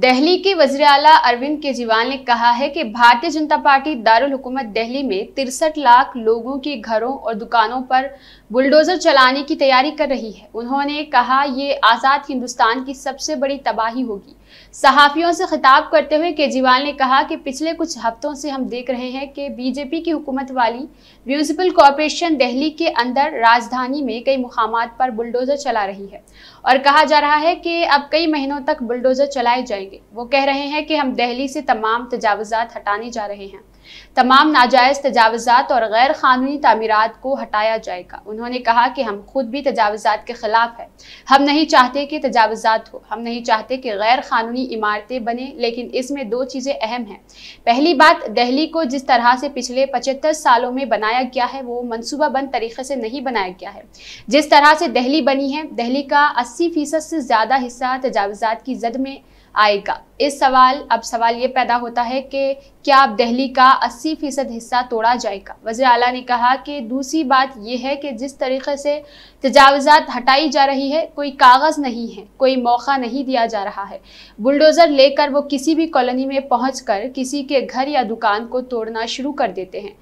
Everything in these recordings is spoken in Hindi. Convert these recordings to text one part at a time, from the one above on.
दिल्ली के अला अरविंद केजरीवाल ने कहा है कि भारतीय जनता पार्टी दारुल हुकूमत दिल्ली में तिरसठ लाख लोगों के घरों और दुकानों पर बुलडोजर चलाने की तैयारी कर रही है उन्होंने कहा ये आज़ाद हिंदुस्तान की सबसे बड़ी तबाही होगी सहाफ़ियों से खिताब करते हुए केजरीवाल ने कहा कि पिछले कुछ हफ्तों से हम देख रहे हैं कि बीजेपी की हुकूमत वाली म्यूनसिपल कॉरपोरेशन दिल्ली के अंदर राजधानी में कई मुकाम पर बुलडोज़र चला रही है और कहा जा रहा है कि अब कई महीनों तक बुलडोज़र चलाए जाएंगे वो कह रहे हैं कि हम दहली से तमाम तजावज़ात हटाने जा रहे हैं तमाम नाजायज़ तजावज़ात और गैर कानूनी तमीरत को हटाया जाएगा उन्होंने कहा कि हम खुद भी तजावज़ात के ख़िलाफ़ है हम नहीं चाहते कि तजावज़ात हो हम नहीं चाहते कि गैर कानूनी इमारतें बने लेकिन इसमें दो चीज़ें अहम हैं पहली बात दहली को जिस तरह से पिछले पचहत्तर सालों में बनाया गया है वो मनसूबाबंद तरीके से नहीं बनाया गया है जिस तरह से दहली बनी है दहली का अस्सी फ़ीसद से ज़्यादा हिस्सा तजावज़ात की जद में आएगा इस सवाल अब सवाल ये पैदा होता है कि क्या अब दिल्ली का 80 फीसद हिस्सा तोड़ा जाएगा वजी अला ने कहा कि दूसरी बात यह है कि जिस तरीके से तजावजात हटाई जा रही है कोई कागज़ नहीं है कोई मौका नहीं दिया जा रहा है बुलडोज़र लेकर वो किसी भी कॉलोनी में पहुँच कर किसी के घर या दुकान को तोड़ना शुरू कर देते हैं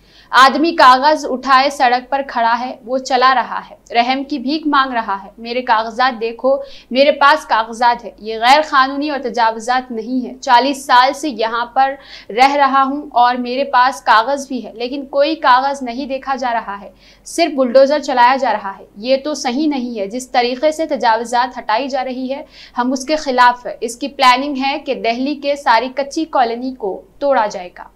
आदमी कागज़ उठाए सड़क पर खड़ा है वो चला रहा है रहम की भीख मांग रहा है मेरे कागजात देखो मेरे पास कागजात है ये गैर कानूनी और तजा मुजावजात नहीं है चालीस साल से यहाँ पर रह रहा हूँ और मेरे पास कागज़ भी है लेकिन कोई कागज़ नहीं देखा जा रहा है सिर्फ बुलडोज़र चलाया जा रहा है ये तो सही नहीं है जिस तरीके से तजावजात हटाई जा रही है हम उसके ख़िलाफ़ है इसकी प्लानिंग है कि दिल्ली के सारी कच्ची कॉलोनी को तोड़ा जाएगा